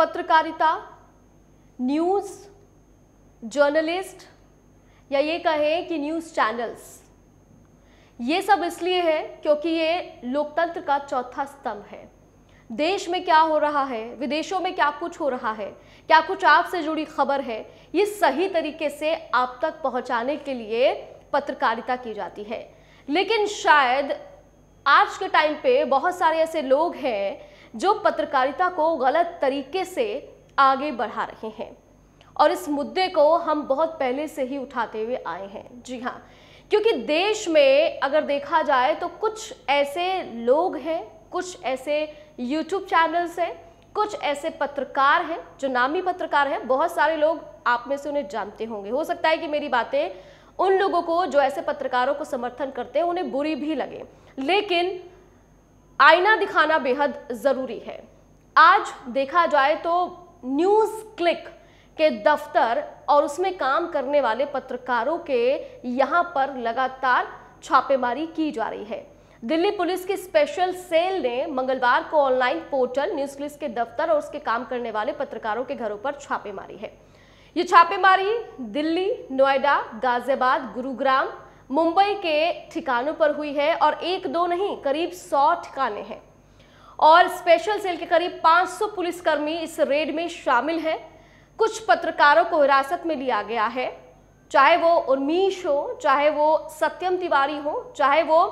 पत्रकारिता news journalist या ये कहें कि न्यूज़ चैनल्स ये सब इसलिए है क्योंकि ये लोकतंत्र का चौथा स्तंभ है देश में क्या हो रहा है विदेशों में क्या कुछ हो रहा है क्या कुछ आपसे जुड़ी खबर है ये सही तरीके से आप तक पहुंचाने के लिए पत्रकारिता की जाती है लेकिन शायद आज के टाइम पे बहुत सारे ऐसे लोग हैं जो पत्रकारिता को गलत तरीके से आगे बढ़ा रहे हैं और इस मुद्दे को हम बहुत पहले से ही उठाते हुए आए हैं जी हाँ क्योंकि देश में अगर देखा जाए तो कुछ ऐसे लोग हैं कुछ ऐसे यूट्यूब चैनल्स हैं कुछ ऐसे पत्रकार हैं जो नामी पत्रकार हैं बहुत सारे लोग आप में से उन्हें जानते होंगे हो सकता है कि मेरी बातें उन लोगों को जो ऐसे पत्रकारों को समर्थन करते हैं उन्हें बुरी भी लगे लेकिन आईना दिखाना बेहद ज़रूरी है आज देखा जाए तो न्यूज़ क्लिक के दफ्तर और उसमें काम करने वाले पत्रकारों के यहां पर लगातार छापेमारी की जा रही है दिल्ली पुलिस की स्पेशल सेल ने मंगलवार को ऑनलाइन पोर्टल न्यूज क्लिक के दफ्तर और उसके काम करने वाले पत्रकारों के घरों पर छापेमारी है ये छापेमारी दिल्ली नोएडा गाजियाबाद गुरुग्राम मुंबई के ठिकानों पर हुई है और एक दो नहीं करीब सौ ठिकाने हैं और स्पेशल सेल के करीब 500 पुलिसकर्मी इस रेड में शामिल हैं कुछ पत्रकारों को हिरासत में लिया गया है चाहे वो उर्मीश हो चाहे वो सत्यम तिवारी हो चाहे वो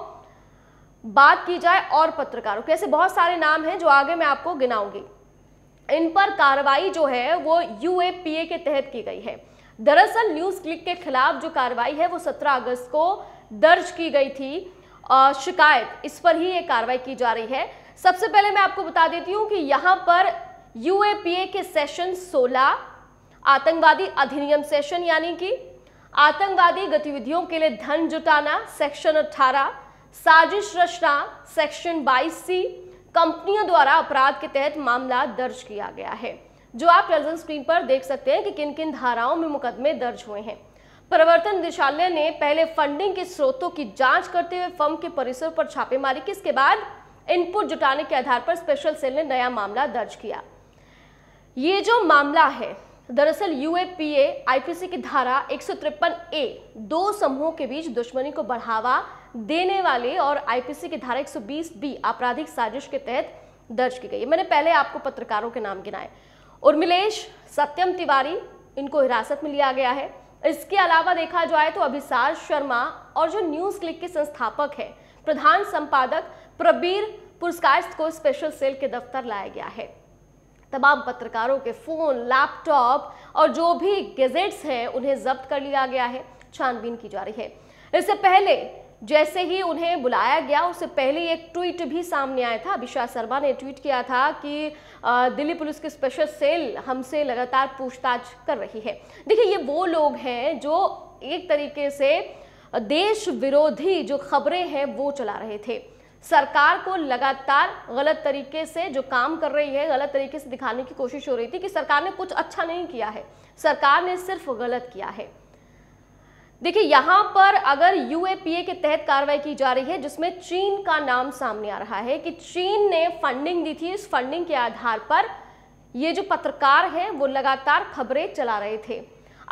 बात की जाए और पत्रकारों के ऐसे बहुत सारे नाम हैं जो आगे मैं आपको गिनाऊंगी इन पर कार्रवाई जो है वो यूएपीए के तहत की गई है दरअसल न्यूज़ क्लिक के खिलाफ जो कार्रवाई है वो 17 अगस्त को दर्ज की गई थी शिकायत इस पर ही ये कार्रवाई की जा रही है सबसे पहले मैं आपको बता देती हूं कि यहां पर यूएपीए के सेशन 16 आतंकवादी अधिनियम सेशन यानी कि आतंकवादी गतिविधियों के लिए धन जुटाना सेक्शन 18 साजिश रचना सेक्शन 22 सी कंपनियों द्वारा अपराध के तहत मामला दर्ज किया गया है जो आप प्रेजेंट स्क्रीन पर देख सकते हैं कि किन किन धाराओं में मुकदमे दर्ज हुए हैं प्रवर्तन निदेशालय ने पहले फंडिंग के स्रोतों की जांच करते हुए फर्म के परिसर पर छापेमारी की इसके बाद इनपुट जुटाने के आधार पर स्पेशल सेल ने नया मामला दर्ज किया ये जो मामला है दरअसल यूएपीए आईपीसी की धारा एक ए दो समूहों के बीच दुश्मनी को बढ़ावा देने वाले और आईपीसी की धारा 120 बी आपराधिक साजिश के तहत दर्ज की गई मैंने पहले आपको पत्रकारों के नाम गिनाए उर्मिलेश सत्यम तिवारी इनको हिरासत में लिया गया है इसके अलावा देखा जाए तो अभिसार शर्मा और जो न्यूज क्लिक के संस्थापक है प्रधान संपादक प्रबीर पुरस्कार को स्पेशल सेल के दफ्तर लाया गया है तमाम पत्रकारों के फोन लैपटॉप और जो भी गेजेट्स हैं उन्हें जब्त कर लिया गया है छानबीन की जा रही है इससे पहले जैसे ही उन्हें बुलाया गया उससे पहले एक ट्वीट भी सामने आया था अभिषा शर्मा ने ट्वीट किया था कि दिल्ली पुलिस की स्पेशल सेल हमसे लगातार पूछताछ कर रही है देखिए ये वो लोग हैं जो एक तरीके से देश विरोधी जो खबरें हैं वो चला रहे थे सरकार को लगातार गलत तरीके से जो काम कर रही है गलत तरीके से दिखाने की कोशिश हो रही थी कि सरकार ने कुछ अच्छा नहीं किया है सरकार ने सिर्फ गलत किया है देखिए यहां पर अगर यूएपीए के तहत कार्रवाई की जा रही है जिसमें चीन का नाम सामने आ रहा है कि चीन ने फंडिंग दी थी इस फंडिंग के आधार पर ये जो पत्रकार हैं वो लगातार खबरें चला रहे थे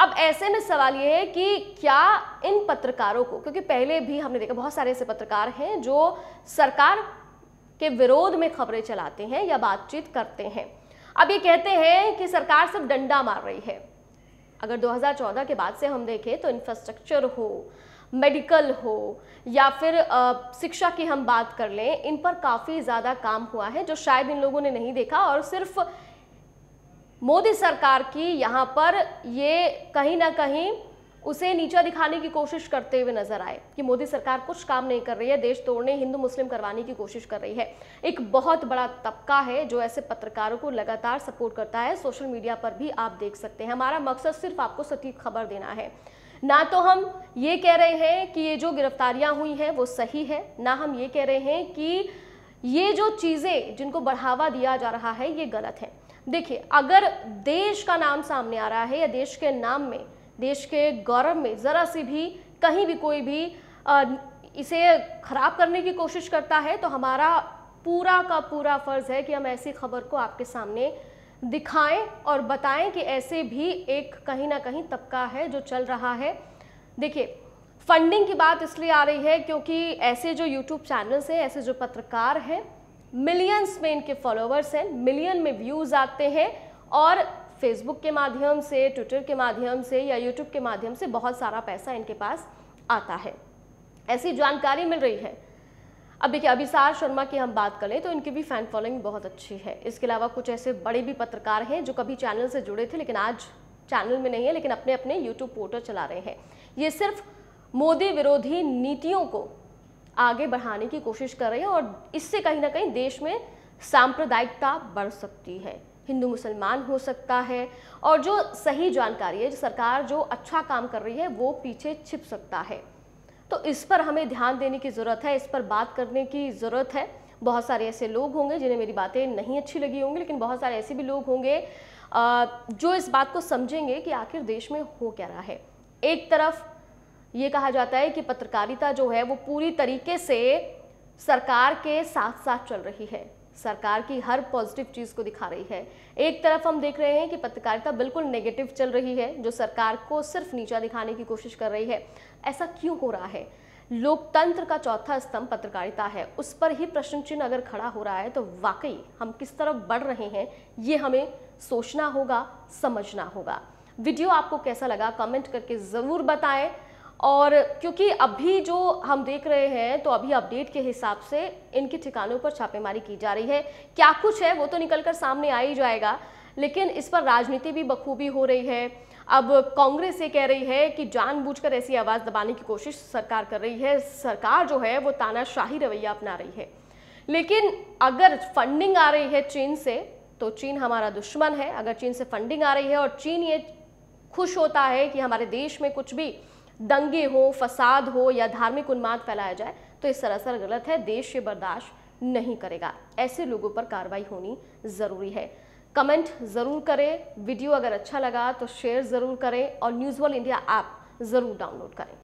अब ऐसे में सवाल ये है कि क्या इन पत्रकारों को क्योंकि पहले भी हमने देखा बहुत सारे ऐसे पत्रकार हैं जो सरकार के विरोध में खबरें चलाते हैं या बातचीत करते हैं अब ये कहते हैं कि सरकार सिर्फ डंडा मार रही है अगर 2014 के बाद से हम देखें तो इंफ्रास्ट्रक्चर हो मेडिकल हो या फिर शिक्षा की हम बात कर लें इन पर काफ़ी ज़्यादा काम हुआ है जो शायद इन लोगों ने नहीं देखा और सिर्फ मोदी सरकार की यहाँ पर ये कहीं ना कहीं उसे नीचा दिखाने की कोशिश करते हुए नजर आए कि मोदी सरकार कुछ काम नहीं कर रही है देश तोड़ने हिंदू मुस्लिम करवाने की कोशिश कर रही है एक बहुत बड़ा तबका है जो ऐसे पत्रकारों को लगातार सपोर्ट करता है सोशल मीडिया पर भी आप देख सकते हैं हमारा मकसद सिर्फ आपको सटीक खबर देना है ना तो हम ये कह रहे हैं कि ये जो गिरफ्तारियां हुई हैं वो सही है ना हम ये कह रहे हैं कि ये जो चीज़ें जिनको बढ़ावा दिया जा रहा है ये गलत है देखिए अगर देश का नाम सामने आ रहा है या देश के नाम में देश के गौरव में ज़रा सी भी कहीं भी कोई भी इसे ख़राब करने की कोशिश करता है तो हमारा पूरा का पूरा फ़र्ज़ है कि हम ऐसी खबर को आपके सामने दिखाएं और बताएं कि ऐसे भी एक कहीं ना कहीं तबका है जो चल रहा है देखिए फंडिंग की बात इसलिए आ रही है क्योंकि ऐसे जो यूट्यूब चैनल्स हैं ऐसे जो पत्रकार हैं मिलियंस में इनके फॉलोअर्स हैं मिलियन में व्यूज़ आते हैं और फेसबुक के माध्यम से ट्विटर के माध्यम से या यूट्यूब के माध्यम से बहुत सारा पैसा इनके पास आता है ऐसी जानकारी मिल रही है अब देखिए अभिसार शर्मा की हम बात करें तो इनकी भी फैन फॉलोइंग बहुत अच्छी है इसके अलावा कुछ ऐसे बड़े भी पत्रकार हैं जो कभी चैनल से जुड़े थे लेकिन आज चैनल में नहीं है लेकिन अपने अपने यूट्यूब पोर्टल चला रहे हैं ये सिर्फ मोदी विरोधी नीतियों को आगे बढ़ाने की कोशिश कर रहे हैं और इससे कहीं ना कहीं देश में सांप्रदायिकता बढ़ सकती है हिंदू मुसलमान हो सकता है और जो सही जानकारी है जो सरकार जो अच्छा काम कर रही है वो पीछे छिप सकता है तो इस पर हमें ध्यान देने की ज़रूरत है इस पर बात करने की ज़रूरत है बहुत सारे ऐसे लोग होंगे जिन्हें मेरी बातें नहीं अच्छी लगी होंगी लेकिन बहुत सारे ऐसे भी लोग होंगे जो इस बात को समझेंगे कि आखिर देश में हो क्या रहा है एक तरफ ये कहा जाता है कि पत्रकारिता जो है वो पूरी तरीके से सरकार के साथ साथ चल रही है सरकार की हर पॉजिटिव चीज़ को दिखा रही है एक तरफ हम देख रहे हैं कि पत्रकारिता बिल्कुल नेगेटिव चल रही है जो सरकार को सिर्फ नीचा दिखाने की कोशिश कर रही है ऐसा क्यों हो रहा है लोकतंत्र का चौथा स्तंभ पत्रकारिता है उस पर ही प्रश्न चिन्ह अगर खड़ा हो रहा है तो वाकई हम किस तरफ बढ़ रहे हैं ये हमें सोचना होगा समझना होगा वीडियो आपको कैसा लगा कमेंट करके ज़रूर बताएं और क्योंकि अभी जो हम देख रहे हैं तो अभी अपडेट के हिसाब से इनके ठिकानों पर छापेमारी की जा रही है क्या कुछ है वो तो निकल कर सामने आ ही जाएगा लेकिन इस पर राजनीति भी बखूबी हो रही है अब कांग्रेस ये कह रही है कि जानबूझकर ऐसी आवाज़ दबाने की कोशिश सरकार कर रही है सरकार जो है वो तानाशाही रवैया अपना रही है लेकिन अगर फंडिंग आ रही है चीन से तो चीन हमारा दुश्मन है अगर चीन से फंडिंग आ रही है और चीन ये खुश होता है कि हमारे देश में कुछ भी दंगे हो फसाद हो या धार्मिक उन्माद फैलाया जाए तो इस सरासर गलत है देश ये बर्दाश्त नहीं करेगा ऐसे लोगों पर कार्रवाई होनी ज़रूरी है कमेंट ज़रूर करें वीडियो अगर अच्छा लगा तो शेयर ज़रूर करें और न्यूज़ वर्ल्ड इंडिया ऐप ज़रूर डाउनलोड करें